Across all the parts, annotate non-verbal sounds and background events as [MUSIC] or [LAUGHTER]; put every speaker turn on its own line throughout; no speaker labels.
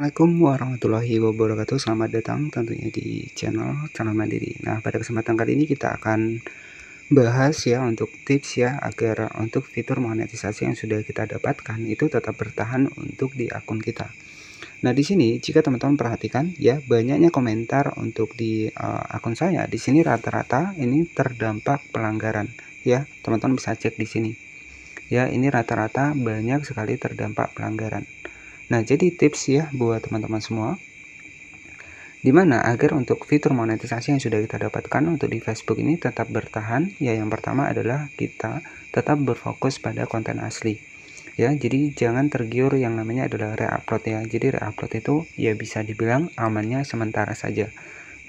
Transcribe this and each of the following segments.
Assalamualaikum warahmatullahi wabarakatuh Selamat datang tentunya di channel channel Mandiri Nah pada kesempatan kali ini kita akan bahas ya untuk tips ya Agar untuk fitur monetisasi yang sudah kita dapatkan itu tetap bertahan untuk di akun kita Nah di sini jika teman-teman perhatikan ya banyaknya komentar untuk di uh, akun saya di sini rata-rata ini terdampak pelanggaran ya teman-teman bisa cek di sini ya ini rata-rata banyak sekali terdampak pelanggaran Nah, jadi tips ya buat teman-teman semua. Dimana agar untuk fitur monetisasi yang sudah kita dapatkan untuk di Facebook ini tetap bertahan, ya yang pertama adalah kita tetap berfokus pada konten asli. Ya, jadi jangan tergiur yang namanya adalah reupload ya. Jadi reupload itu ya bisa dibilang amannya sementara saja.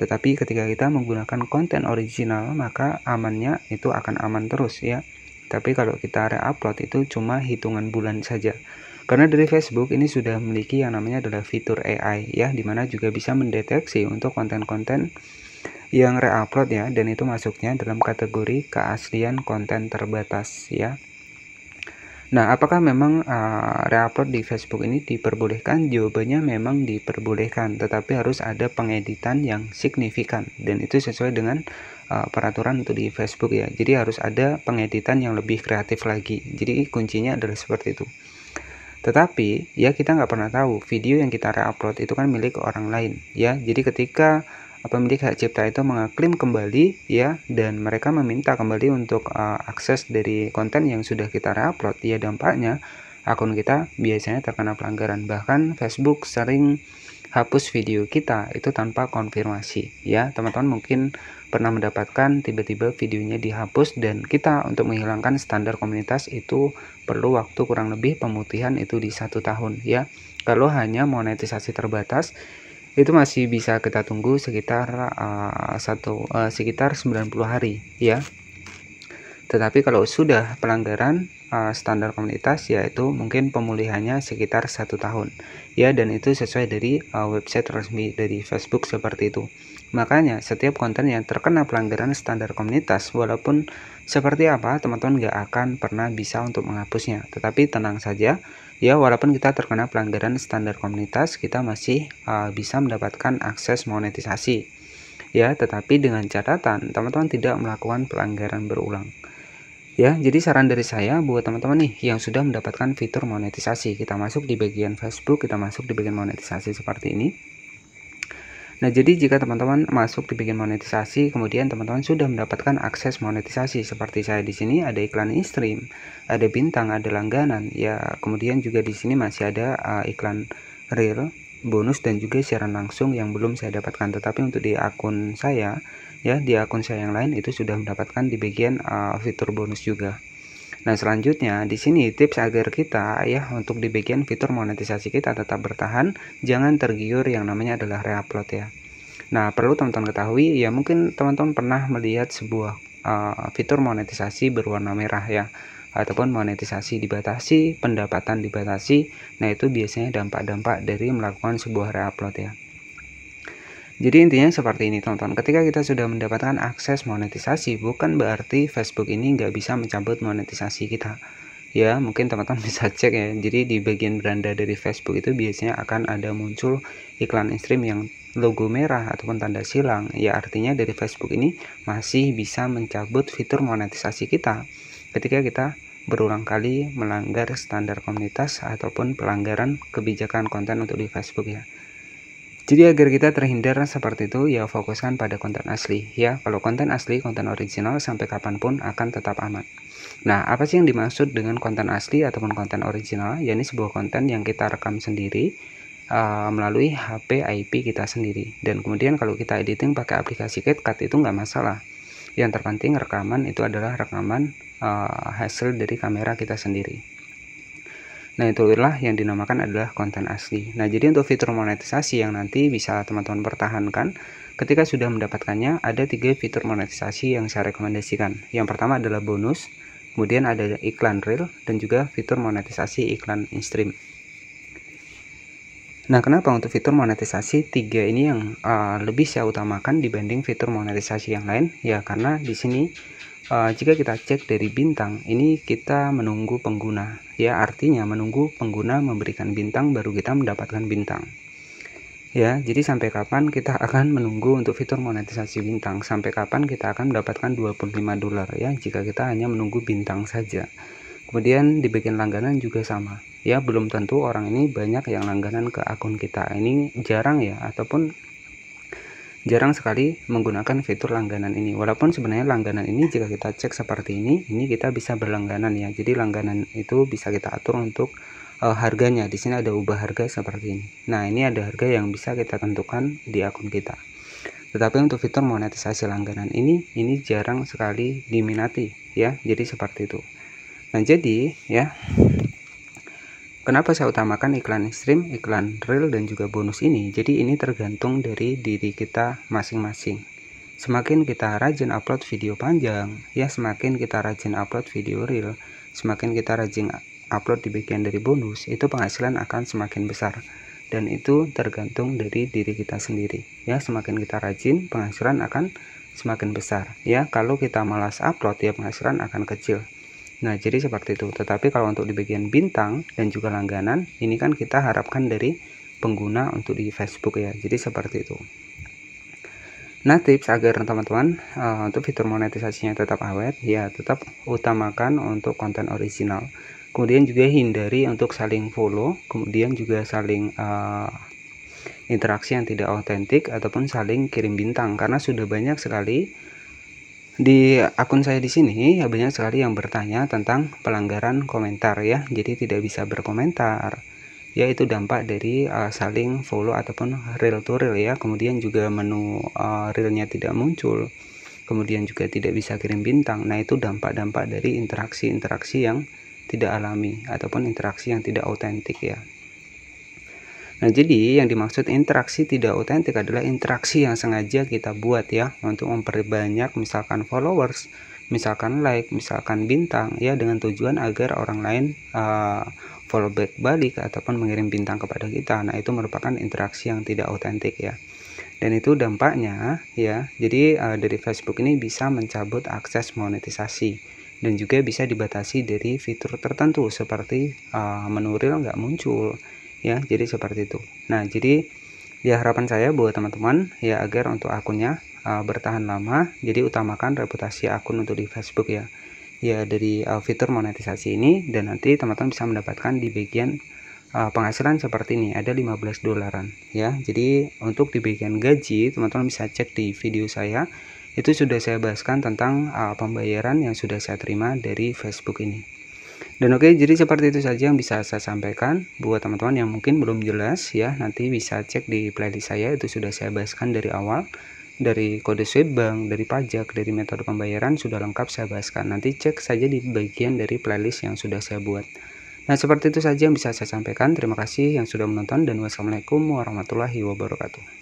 Tetapi ketika kita menggunakan konten original, maka amannya itu akan aman terus ya. Tapi kalau kita reupload itu cuma hitungan bulan saja. Karena dari Facebook ini sudah memiliki yang namanya adalah fitur AI ya, dimana juga bisa mendeteksi untuk konten-konten yang reupload ya, dan itu masuknya dalam kategori keaslian konten terbatas ya. Nah, apakah memang uh, reupload di Facebook ini diperbolehkan? Jawabannya memang diperbolehkan, tetapi harus ada pengeditan yang signifikan dan itu sesuai dengan uh, peraturan untuk di Facebook ya. Jadi harus ada pengeditan yang lebih kreatif lagi. Jadi kuncinya adalah seperti itu. Tetapi ya kita nggak pernah tahu video yang kita reupload itu kan milik orang lain ya. Jadi ketika pemilik hak cipta itu mengklaim kembali ya dan mereka meminta kembali untuk uh, akses dari konten yang sudah kita reupload ya dampaknya akun kita biasanya terkena pelanggaran bahkan Facebook sering hapus video kita itu tanpa konfirmasi ya teman-teman mungkin pernah mendapatkan tiba-tiba videonya dihapus dan kita untuk menghilangkan standar komunitas itu perlu waktu kurang lebih pemutihan itu di satu tahun ya kalau hanya monetisasi terbatas itu masih bisa kita tunggu sekitar uh, satu uh, sekitar 90 hari ya tetapi kalau sudah pelanggaran uh, standar komunitas yaitu mungkin pemulihannya sekitar satu tahun. Ya dan itu sesuai dari uh, website resmi dari Facebook seperti itu. Makanya setiap konten yang terkena pelanggaran standar komunitas walaupun seperti apa teman-teman nggak akan pernah bisa untuk menghapusnya. Tetapi tenang saja ya walaupun kita terkena pelanggaran standar komunitas kita masih uh, bisa mendapatkan akses monetisasi. Ya tetapi dengan catatan teman-teman tidak melakukan pelanggaran berulang ya jadi saran dari saya buat teman-teman nih yang sudah mendapatkan fitur monetisasi kita masuk di bagian Facebook kita masuk di bagian monetisasi seperti ini Nah, jadi jika teman-teman masuk di bagian monetisasi, kemudian teman-teman sudah mendapatkan akses monetisasi seperti saya di sini ada iklan stream, ada bintang, ada langganan, ya. Kemudian juga di sini masih ada uh, iklan real bonus dan juga siaran langsung yang belum saya dapatkan. Tetapi untuk di akun saya ya di akun saya yang lain itu sudah mendapatkan di bagian uh, fitur bonus juga. Nah, selanjutnya di sini tips agar kita ya untuk di bagian fitur monetisasi kita tetap bertahan, jangan tergiur yang namanya adalah reupload ya. Nah, perlu teman-teman ketahui ya mungkin teman-teman pernah melihat sebuah uh, fitur monetisasi berwarna merah ya ataupun monetisasi dibatasi, pendapatan dibatasi. Nah, itu biasanya dampak-dampak dari melakukan sebuah reupload ya. Jadi intinya seperti ini teman-teman. ketika kita sudah mendapatkan akses monetisasi bukan berarti Facebook ini nggak bisa mencabut monetisasi kita. Ya mungkin teman-teman [LAUGHS] bisa cek ya, jadi di bagian beranda dari Facebook itu biasanya akan ada muncul iklan stream yang logo merah ataupun tanda silang. Ya artinya dari Facebook ini masih bisa mencabut fitur monetisasi kita ketika kita berulang kali melanggar standar komunitas ataupun pelanggaran kebijakan konten untuk di Facebook ya. Jadi agar kita terhindar seperti itu ya fokuskan pada konten asli ya. Kalau konten asli, konten original sampai kapanpun akan tetap aman. Nah, apa sih yang dimaksud dengan konten asli ataupun konten original? Ya ini sebuah konten yang kita rekam sendiri uh, melalui HP IP kita sendiri. Dan kemudian kalau kita editing pakai aplikasi CapCut itu nggak masalah. Yang terpenting rekaman itu adalah rekaman uh, hasil dari kamera kita sendiri. Nah, itu itulah yang dinamakan adalah konten asli. Nah, jadi untuk fitur monetisasi yang nanti bisa teman-teman pertahankan ketika sudah mendapatkannya, ada tiga fitur monetisasi yang saya rekomendasikan. Yang pertama adalah bonus, kemudian ada iklan real, dan juga fitur monetisasi iklan in-stream. Nah, kenapa untuk fitur monetisasi tiga ini yang uh, lebih saya utamakan dibanding fitur monetisasi yang lain? Ya, karena di sini Eh, jika kita cek dari bintang ini kita menunggu pengguna ya artinya menunggu pengguna memberikan bintang baru kita mendapatkan bintang ya jadi sampai kapan kita [LAUGHS] akan menunggu untuk fitur monetisasi bintang sampai kapan kita akan mendapatkan 25 dolar ya jika kita hanya menunggu bintang saja kemudian di bagian langganan juga sama ya belum tentu orang ini banyak yang langganan ke akun kita ini jarang ya ataupun jarang sekali menggunakan fitur langganan ini walaupun sebenarnya langganan ini jika kita cek seperti ini ini kita bisa berlangganan ya jadi langganan itu bisa kita atur untuk uh, harganya di sini ada ubah harga seperti ini nah ini ada harga yang bisa kita tentukan di akun kita tetapi untuk fitur monetisasi langganan ini ini jarang sekali diminati ya jadi seperti itu nah jadi ya Kenapa saya utamakan iklan ekstrim, iklan real, dan juga bonus ini? Jadi ini tergantung dari diri kita masing-masing. Semakin kita rajin upload video panjang, ya semakin kita rajin upload video real, semakin kita rajin upload di bagian dari bonus, itu penghasilan akan semakin besar. Dan itu tergantung dari diri kita sendiri. Ya, semakin kita rajin, penghasilan akan semakin besar. Ya, kalau kita malas upload, ya penghasilan akan kecil. Nah, jadi seperti itu. Tetapi kalau untuk di bagian bintang dan juga langganan, ini kan kita harapkan dari pengguna untuk di Facebook ya. Jadi seperti itu. Nah, tips agar teman-teman uh, untuk fitur monetisasinya tetap awet, ya tetap utamakan untuk konten original. Kemudian juga hindari untuk saling follow, kemudian juga saling uh, interaksi yang tidak otentik ataupun saling kirim bintang karena sudah banyak sekali di akun saya di sini ya banyak sekali yang bertanya tentang pelanggaran komentar ya jadi tidak bisa berkomentar yaitu dampak dari uh, saling follow ataupun real to real ya kemudian juga menu uh, eh, realnya tidak muncul kemudian juga tidak bisa kirim bintang nah itu dampak-dampak dari interaksi-interaksi yang tidak alami ataupun interaksi yang tidak autentik ya Nah, jadi yang dimaksud interaksi tidak otentik adalah interaksi yang sengaja kita buat ya untuk memperbanyak misalkan followers, misalkan like, misalkan bintang ya dengan tujuan agar orang lain uh, follow back balik ataupun mengirim bintang kepada kita. Nah, itu merupakan interaksi yang tidak otentik ya. Dan itu dampaknya ya. Jadi uh, dari Facebook ini bisa mencabut akses monetisasi dan juga bisa dibatasi dari fitur tertentu seperti uh, menuril nggak muncul ya jadi seperti itu nah jadi ya harapan saya buat teman-teman ya agar untuk akunnya uh, bertahan lama jadi utamakan reputasi akun untuk di Facebook ya ya dari uh, fitur monetisasi ini dan nanti teman-teman bisa mendapatkan di bagian uh, penghasilan seperti ini ada 15 dolaran ya jadi untuk di bagian gaji teman-teman bisa cek di video saya itu sudah saya bahaskan tentang uh, pembayaran yang sudah saya terima dari Facebook ini dan oke, okay, jadi seperti itu saja yang bisa saya sampaikan buat teman-teman yang mungkin belum jelas ya. Nanti bisa cek di playlist saya itu sudah saya bahaskan dari awal dari kode swipe bank, dari pajak, dari metode pembayaran sudah lengkap saya bahaskan. Nanti cek saja di bagian dari playlist yang sudah saya buat. Nah, seperti itu saja yang bisa saya sampaikan. Terima kasih yang sudah menonton dan wassalamualaikum warahmatullahi wabarakatuh.